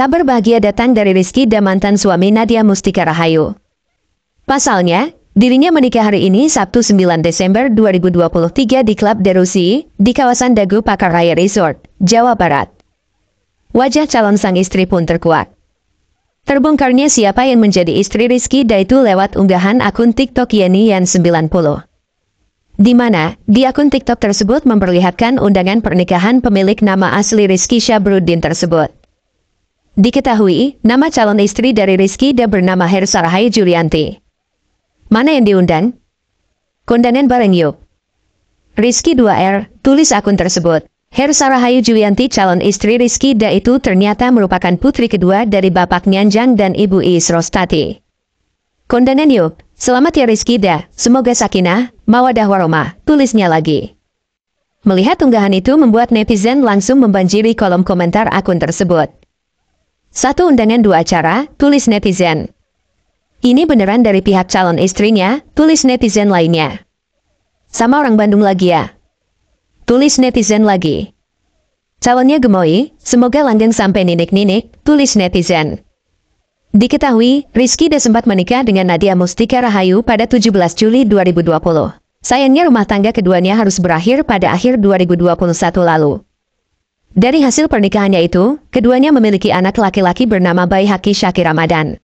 Kabar bahagia datang dari Rizky dan mantan suami Nadia Mustika Rahayu. Pasalnya, dirinya menikah hari ini Sabtu 9 Desember 2023 di Klub Derusi, di kawasan Dagu Raya Resort, Jawa Barat. Wajah calon sang istri pun terkuat. Terbongkarnya siapa yang menjadi istri Rizky Daitu lewat unggahan akun TikTok Yeni Yan 90 di mana di akun TikTok tersebut memperlihatkan undangan pernikahan pemilik nama asli Rizky Syabruddin tersebut. Diketahui, nama calon istri dari Rizky dan bernama Hersarahai Julianti. Mana yang diundang? Kondanen bareng yuk. Rizky 2R, tulis akun tersebut. Her Sarahayu Julianti calon istri Rizky Da itu ternyata merupakan putri kedua dari Bapak Nyanjang dan Ibu Iis Isrostati. Kondanen yuk, selamat ya Rizky Da, semoga sakinah, mawadah waroma, tulisnya lagi. Melihat unggahan itu membuat netizen langsung membanjiri kolom komentar akun tersebut. Satu undangan dua acara, tulis netizen. Ini beneran dari pihak calon istrinya, tulis netizen lainnya. Sama orang Bandung lagi ya. Tulis netizen lagi. Calonnya gemoy, semoga langgeng sampai ninik-ninik, tulis netizen. Diketahui, Rizky De sempat menikah dengan Nadia Mustika Rahayu pada 17 Juli 2020. Sayangnya rumah tangga keduanya harus berakhir pada akhir 2021 lalu. Dari hasil pernikahannya itu, keduanya memiliki anak laki-laki bernama Haki Syakir Ramadan.